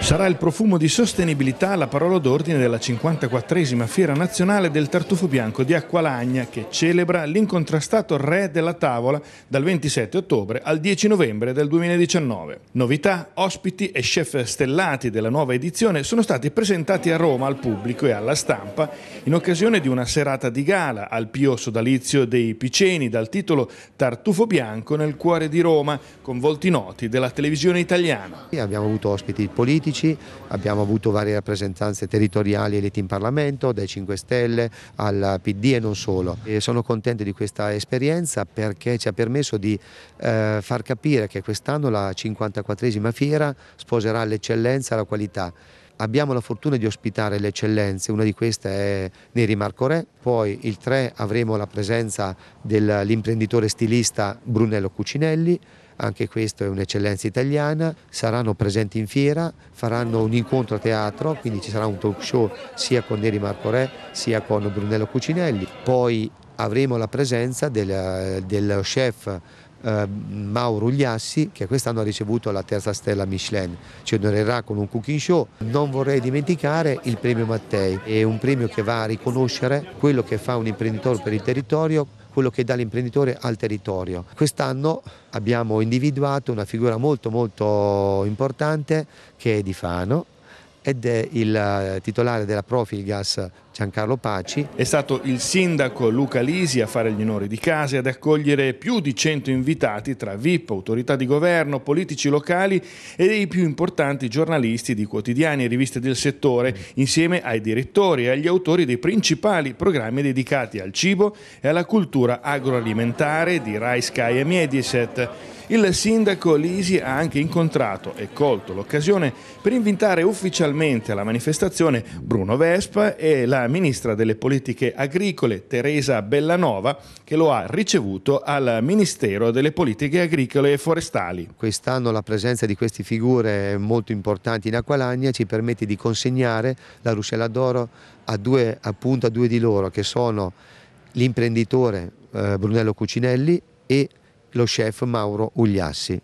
Sarà il profumo di sostenibilità la parola d'ordine della 54esima Fiera Nazionale del Tartufo Bianco di Acqualagna che celebra l'incontrastato re della tavola dal 27 ottobre al 10 novembre del 2019. Novità, ospiti e chef stellati della nuova edizione sono stati presentati a Roma al pubblico e alla stampa in occasione di una serata di gala al Pio Sodalizio dei Piceni dal titolo Tartufo Bianco nel cuore di Roma con volti noti della televisione italiana. Abbiamo avuto ospiti politici politici, abbiamo avuto varie rappresentanze territoriali elette in Parlamento, dai 5 Stelle al PD e non solo. E sono contento di questa esperienza perché ci ha permesso di eh, far capire che quest'anno la 54esima fiera sposerà l'eccellenza e la qualità. Abbiamo la fortuna di ospitare le eccellenze, una di queste è Neri Marco Re, poi il 3 avremo la presenza dell'imprenditore stilista Brunello Cucinelli, anche questo è un'eccellenza italiana, saranno presenti in fiera, faranno un incontro a teatro, quindi ci sarà un talk show sia con Neri Marco Re sia con Brunello Cucinelli, poi avremo la presenza del, dello chef eh, Mauro Gliassi che quest'anno ha ricevuto la terza stella Michelin, ci onorerà con un cooking show. Non vorrei dimenticare il premio Mattei, è un premio che va a riconoscere quello che fa un imprenditore per il territorio, quello che dà l'imprenditore al territorio. Quest'anno abbiamo individuato una figura molto molto importante che è Di Fano ed è il eh, titolare della Profilgas Giancarlo Paci. È stato il sindaco Luca Lisi a fare gli onori di casa e ad accogliere più di 100 invitati tra VIP, autorità di governo, politici locali e i più importanti giornalisti di quotidiani e riviste del settore, insieme ai direttori e agli autori dei principali programmi dedicati al cibo e alla cultura agroalimentare di Rai Sky e Mediaset. Il sindaco Lisi ha anche incontrato e colto l'occasione per invitare ufficialmente alla manifestazione Bruno Vespa e la ministra delle politiche agricole Teresa Bellanova che lo ha ricevuto al Ministero delle politiche agricole e forestali. Quest'anno la presenza di queste figure molto importanti in Aqualagna ci permette di consegnare la Ruscella d'Oro a due, a due di loro che sono l'imprenditore eh, Brunello Cucinelli e lo chef Mauro Ugliassi.